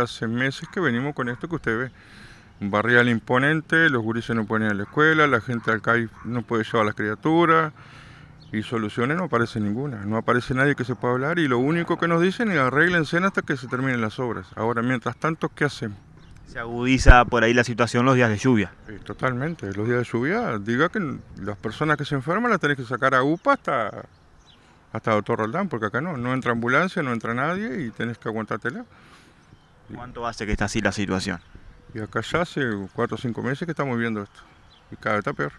Hace meses que venimos con esto que usted ve. Un barrial imponente, los gurises no pueden ir a la escuela, la gente al acá no puede llevar a las criaturas y soluciones no aparecen ninguna. No aparece nadie que se pueda hablar y lo único que nos dicen es cena hasta que se terminen las obras. Ahora, mientras tanto, ¿qué hacemos? Se agudiza por ahí la situación los días de lluvia. totalmente, los días de lluvia, diga que las personas que se enferman las tenés que sacar a UPA hasta, hasta Doctor Roldán, porque acá no, no entra ambulancia, no entra nadie y tenés que aguantártela. ¿Cuánto hace que está así la situación? Y acá ya hace 4 o 5 meses que estamos viendo esto. Y cada vez está peor.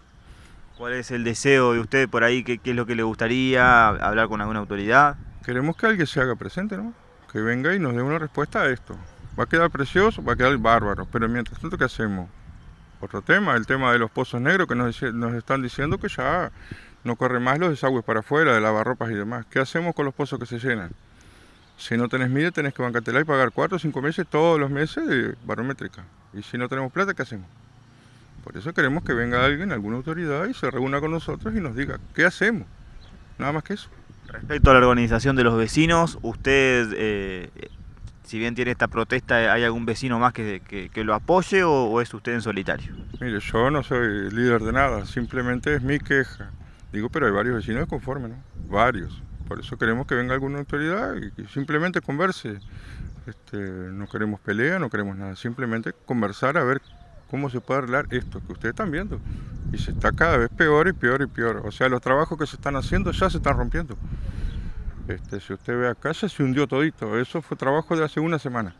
¿Cuál es el deseo de usted por ahí? ¿Qué, ¿Qué, es lo que le gustaría? ¿Hablar con alguna autoridad? Queremos que alguien se haga presente, ¿no? Que venga y nos dé una respuesta a esto. Va a quedar precioso, va a quedar bárbaro. Pero mientras tanto, ¿qué hacemos? Otro tema, el tema de los pozos negros que nos, nos están diciendo que ya no corren más los desagües para afuera, de lavarropas y demás. ¿Qué hacemos con los pozos que se llenan? Si no tenés mide, tenés que bancatelar y pagar cuatro o cinco meses todos los meses de barométrica. Y si no tenemos plata, ¿qué hacemos? Por eso queremos que venga alguien, alguna autoridad, y se reúna con nosotros y nos diga, ¿qué hacemos? Nada más que eso. Respecto a la organización de los vecinos, usted, eh, si bien tiene esta protesta, ¿hay algún vecino más que, que, lo apoye o, es usted en solitario? Mire, yo no soy líder de nada, simplemente es mi queja. Digo, pero hay varios vecinos conformes, ¿no? Varios. Por eso queremos que venga alguna autoridad y simplemente converse. Este, no queremos pelea, no queremos nada, simplemente conversar a ver cómo se puede arreglar esto que ustedes están viendo. Y se está cada vez peor y peor y peor. O sea, los trabajos que se están haciendo ya se están rompiendo. Este, si usted ve acá, ya se hundió todito. Eso fue trabajo de hace una semana.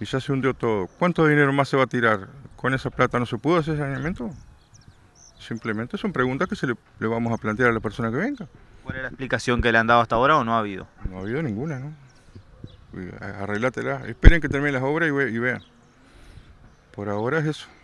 Y ya se hundió todo. ¿Cuánto dinero más se va a tirar? ¿Con esa plata no se pudo hacer saneamiento? Simplemente son preguntas que se le vamos a plantear a la persona que venga. ¿Cuál es la explicación que le han dado hasta ahora o no ha habido? No ha habido ninguna, ¿no? Arreglátela. Esperen que termine las obras y vean. Por ahora es eso.